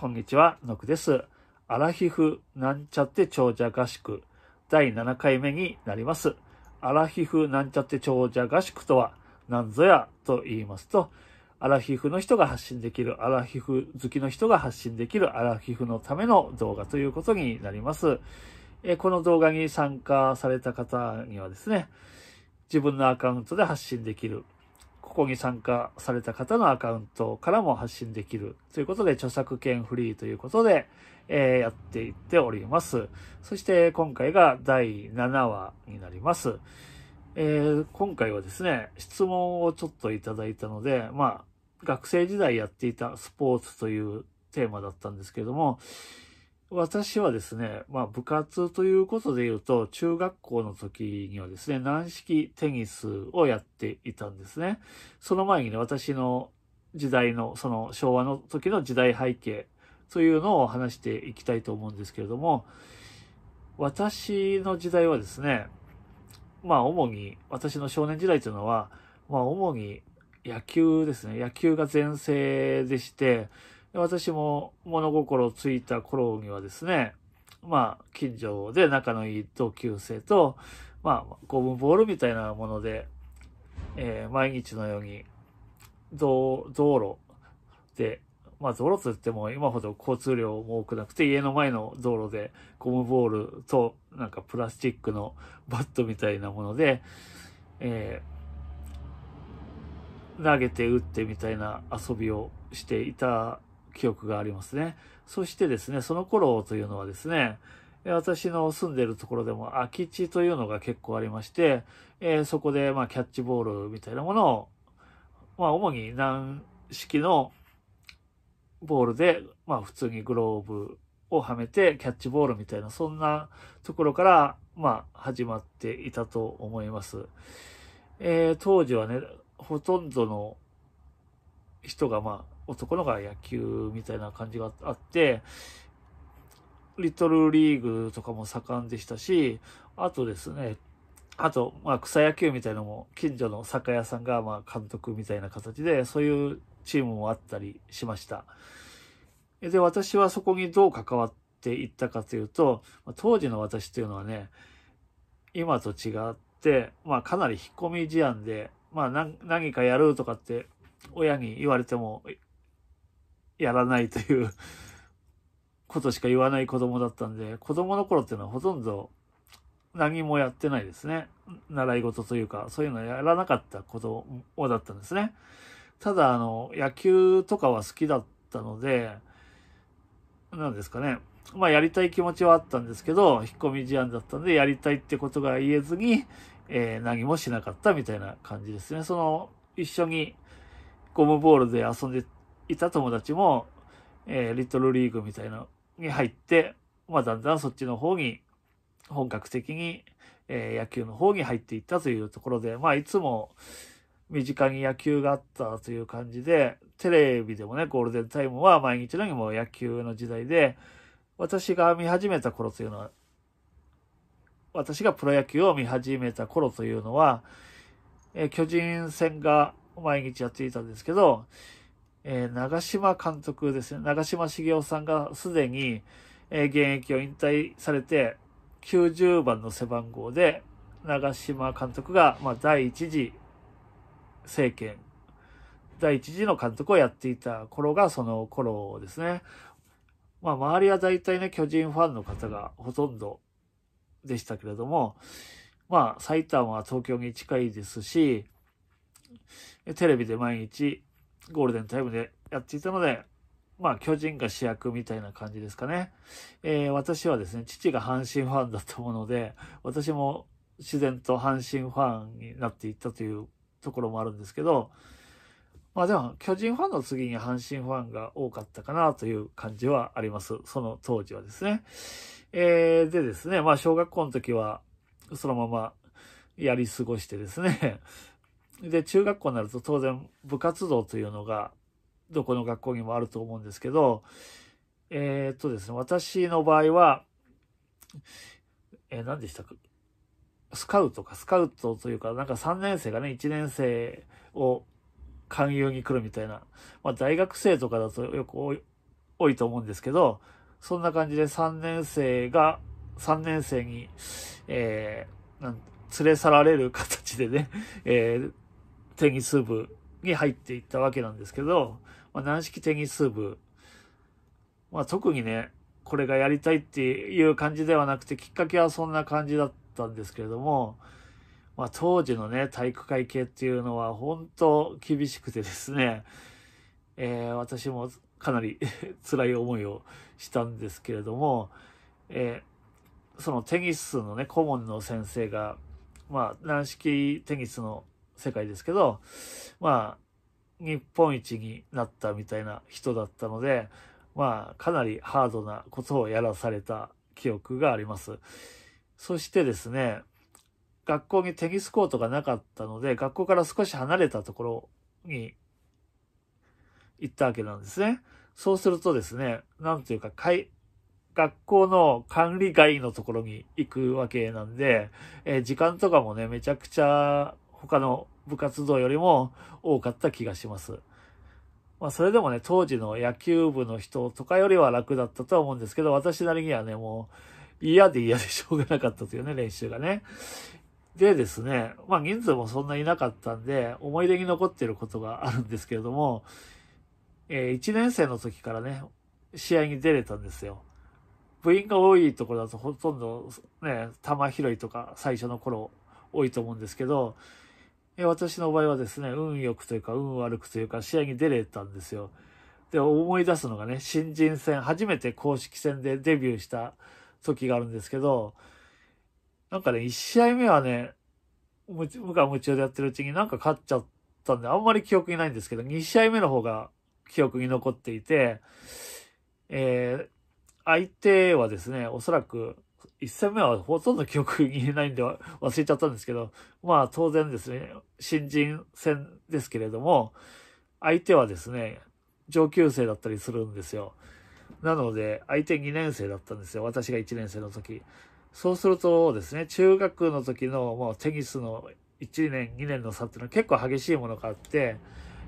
こんにちは、のくです。アラヒフなんちゃって長者合宿第7回目になります。アラヒフなんちゃって長者合宿とは何ぞやと言いますと、アラヒフの人が発信できる、アラヒフ好きの人が発信できるアラヒフのための動画ということになります。えこの動画に参加された方にはですね、自分のアカウントで発信できるここに参加された方のアカウントからも発信できるということで、著作権フリーということで、えー、やっていっております。そして今回が第7話になります。えー、今回はですね、質問をちょっといただいたので、まあ、学生時代やっていたスポーツというテーマだったんですけれども、私はですね、まあ部活ということで言うと、中学校の時にはですね、軟式テニスをやっていたんですね。その前にね、私の時代の、その昭和の時の時代背景というのを話していきたいと思うんですけれども、私の時代はですね、まあ主に、私の少年時代というのは、まあ主に野球ですね、野球が全盛でして、私も物心ついた頃にはですね、まあ、近所で仲のいい同級生と、まあ、ゴムボールみたいなもので、えー、毎日のように、道、道路で、まあ、道路といっても今ほど交通量も多くなくて、家の前の道路でゴムボールと、なんかプラスチックのバットみたいなもので、えー、投げて打ってみたいな遊びをしていた記憶がありますね。そしてですね、その頃というのはですね、私の住んでるところでも空き地というのが結構ありまして、えー、そこでまあキャッチボールみたいなものを、まあ主に軟式のボールで、まあ普通にグローブをはめてキャッチボールみたいな、そんなところから、まあ始まっていたと思います。えー、当時はね、ほとんどの人がまあ男のが野球みたいな感じがあって、リトルリーグとかも盛んでしたし、あとですね、あと、まあ、草野球みたいなのも、近所の酒屋さんが、まあ、監督みたいな形で、そういうチームもあったりしました。で、私はそこにどう関わっていったかというと、当時の私というのはね、今と違って、まあ、かなり引っ込み思案で、まあ、何かやるとかって、親に言われても、やらないということしか言わない子供だったんで、子供の頃っていうのはほとんど何もやってないですね。習い事というか、そういうのやらなかった子供だったんですね。ただ、あの、野球とかは好きだったので、何ですかね。まあ、やりたい気持ちはあったんですけど、引っ込み思案だったんで、やりたいってことが言えずに、えー、何もしなかったみたいな感じですね。その、一緒にゴムボールで遊んでいた友達も、えー、リトルリーグみたいのに入って、まあ、だんだんそっちの方に、本格的に、えー、野球の方に入っていったというところで、まあ、いつも、身近に野球があったという感じで、テレビでもね、ゴールデンタイムは毎日のようにも野球の時代で、私が見始めた頃というのは、私がプロ野球を見始めた頃というのは、えー、巨人戦が毎日やっていたんですけど、えー、長島監督ですね、長島茂雄さんがすでに、えー、現役を引退されて、90番の背番号で、長島監督が、まあ、第一次政権、第一次の監督をやっていた頃がその頃ですね。まあ、周りは大体ね、巨人ファンの方がほとんどでしたけれども、まあ、埼玉は東京に近いですし、テレビで毎日ゴールデンタイムでやっていたので、まあ、巨人が主役みたいな感じですかね。えー、私はですね、父が阪神ファンだったもので、私も自然と阪神ファンになっていったというところもあるんですけど、まあでも、巨人ファンの次に阪神ファンが多かったかなという感じはあります。その当時はですね。えー、でですね、まあ小学校の時は、そのままやり過ごしてですね、で、中学校になると当然部活動というのがどこの学校にもあると思うんですけど、えー、っとですね、私の場合は、えー、何でしたかスカウトか、スカウトというか、なんか3年生がね、1年生を勧誘に来るみたいな、まあ大学生とかだとよく多いと思うんですけど、そんな感じで3年生が、3年生に、えー、連れ去られる形でね、えー、テニス部に入っていったわけなんですけど、まあ、軟式テニス部、まあ、特にね、これがやりたいっていう感じではなくて、きっかけはそんな感じだったんですけれども、まあ、当時のね、体育会系っていうのは本当厳しくてですね、えー、私もかなり 辛い思いをしたんですけれども、えー、そのテニスのね、顧問の先生が、まあ、軟式テニスの世界ですけど、まあ、日本一になったみたいな人だったので、まあ、かなりハードなことをやらされた記憶があります。そしてですね、学校にテニスコートがなかったので、学校から少し離れたところに行ったわけなんですね。そうするとですね、なんというか、学校の管理外のところに行くわけなんで、えー、時間とかもね、めちゃくちゃ他の部活動よりも多かった気がします。まあ、それでもね、当時の野球部の人とかよりは楽だったとは思うんですけど、私なりにはね、もう嫌で嫌でしょうがなかったというね、練習がね。でですね、まあ人数もそんないなかったんで、思い出に残ってることがあるんですけれども、えー、1年生の時からね、試合に出れたんですよ。部員が多いところだとほとんどね、球拾いとか最初の頃多いと思うんですけど、え私の場合はですね、運良くというか、運悪くというか、試合に出れたんですよ。で、思い出すのがね、新人戦、初めて公式戦でデビューした時があるんですけど、なんかね、1試合目はね、無我夢中でやってるうちになんか勝っちゃったんで、あんまり記憶にないんですけど、2試合目の方が記憶に残っていて、えー、相手はですね、おそらく1戦目はほとんど記憶にないんで忘れちゃったんですけど、まあ当然ですね、新人戦ですけれども、相手はですね、上級生だったりするんですよ。なので、相手2年生だったんですよ。私が1年生の時。そうするとですね、中学の時のもうテニスの1年、2年の差っていうのは結構激しいものがあって、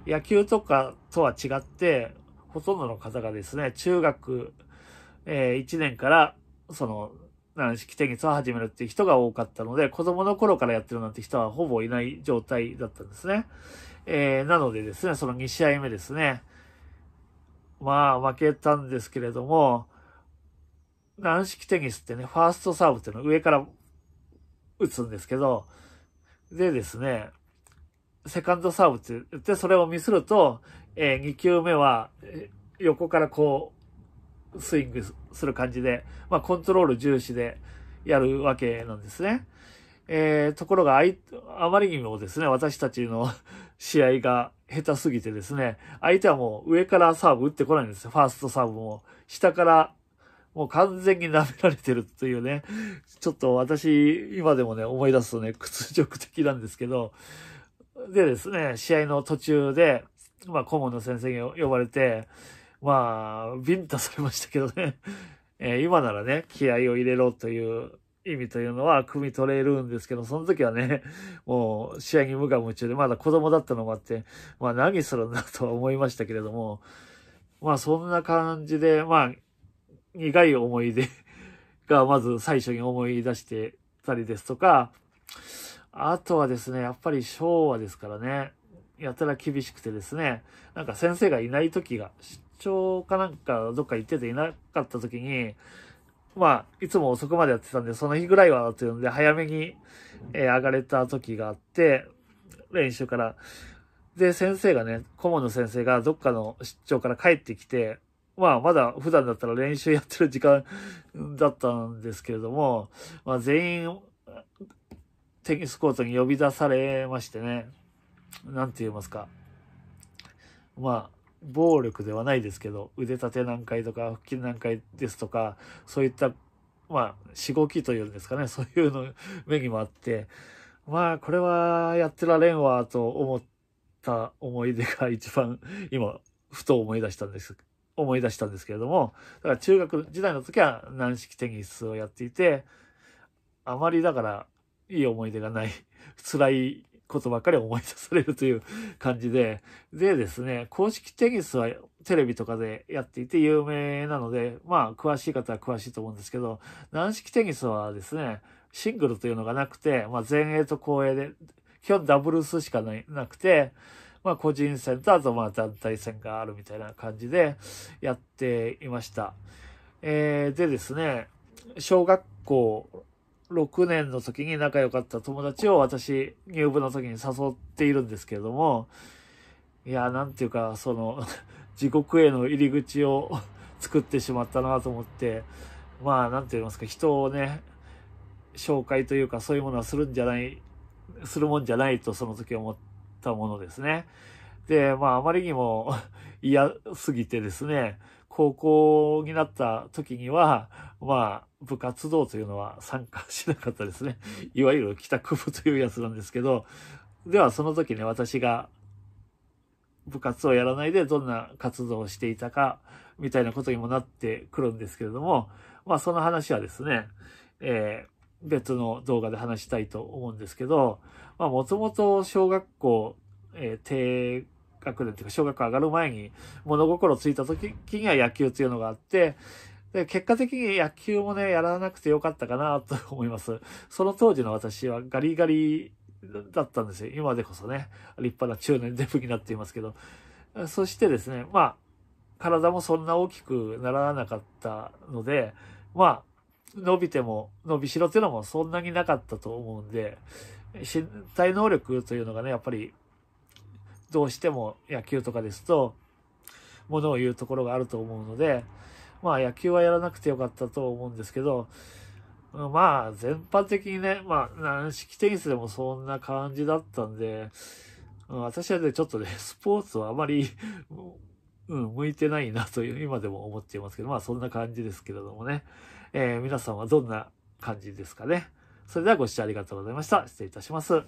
野球とかとは違って、ほとんどの方がですね、中学、えー、1年から、その、式テニスを始めるっていう人が多かったので、子供の頃からやってるなんて人はほぼいない状態だったんですね。えー、なのでですね、その2試合目ですね。まあ、負けたんですけれども、軟式テニスってね、ファーストサーブっていうのは上から打つんですけど、でですね、セカンドサーブって言って、それをミスると、えー、2球目は横からこうスイングする感じで、まあ、コントロール重視でやるわけなんですね。えー、ところがあい、あまりにもですね、私たちの 試合が下手すぎてですね、相手はもう上からサーブ打ってこないんですよ。ファーストサーブも。下からもう完全に舐められてるというね、ちょっと私、今でもね、思い出すとね、屈辱的なんですけど、でですね、試合の途中で、まあ、顧問の先生に呼ばれて、まあ、ビンタされましたけどね。えー、今ならね、気合を入れろという意味というのは汲み取れるんですけど、その時はね、もう試合に無我夢中で、まだ子供だったのもあって、まあ何するんだとは思いましたけれども、まあそんな感じで、まあ、苦い思い出 がまず最初に思い出してたりですとか、あとはですね、やっぱり昭和ですからね、やたら厳しくてですね、なんか先生がいない時が長かなんかどっか行ってていなかった時に、まあ、いつも遅くまでやってたんで、その日ぐらいはっていうので、早めに、えー、上がれた時があって、練習から。で、先生がね、顧問の先生がどっかの出張から帰ってきて、まあ、まだ普段だったら練習やってる時間だったんですけれども、まあ、全員、テニスコートに呼び出されましてね、なんて言いますか。まあ、暴力ではないですけど、腕立て何回とか、腹筋何回ですとか、そういった、まあ、しごきというんですかね、そういうの、目にもあって、まあ、これはやってられんわ、と思った思い出が一番、今、ふと思い出したんです、思い出したんですけれども、だから中学時代の時は軟式テニスをやっていて、あまりだから、いい思い出がない、辛いことばっかり思い出されるという感じで、でですね、公式テニスはテレビとかでやっていて有名なので、まあ、詳しい方は詳しいと思うんですけど、軟式テニスはですね、シングルというのがなくて、まあ、前衛と後衛で、基本ダブルスしかなくて、まあ、個人戦とあとまあ団体戦があるみたいな感じでやっていました。えー、でですね、小学校6年の時に仲良かった友達を私、入部の時に誘っているんですけれども、いや、なんていうか、その、地 獄への入り口を作ってしまったなと思って、まあ、なんて言いますか、人をね、紹介というか、そういうものはするんじゃない、するもんじゃないと、その時思ったものですね。で、まあ、あまりにも 嫌すぎてですね、高校になった時には、まあ、部活動というのは参加しなかったですね。いわゆる帰宅部というやつなんですけど、ではその時ね、私が部活をやらないでどんな活動をしていたか、みたいなことにもなってくるんですけれども、まあその話はですね、えー、別の動画で話したいと思うんですけど、まあもともと小学校、えー、低学年というか小学校上がる前に物心ついた時には野球というのがあって、で、結果的に野球もね、やらなくてよかったかなと思います。その当時の私はガリガリだったんですよ。今でこそね、立派な中年デブになっていますけど。そしてですね、まあ、体もそんな大きくならなかったので、まあ、伸びても、伸びしろっていうのもそんなになかったと思うんで、身体能力というのがね、やっぱり、どうしても野球とかですと、ものを言うところがあると思うので、まあ野球はやらなくてよかったと思うんですけど、まあ全般的にね、まあ軟式テニスでもそんな感じだったんで、私はね、ちょっとね、スポーツはあまりうん、向いてないなという今でも思っていますけど、まあそんな感じですけれどもね、えー、皆さんはどんな感じですかね。それではご視聴ありがとうございました。失礼いたします。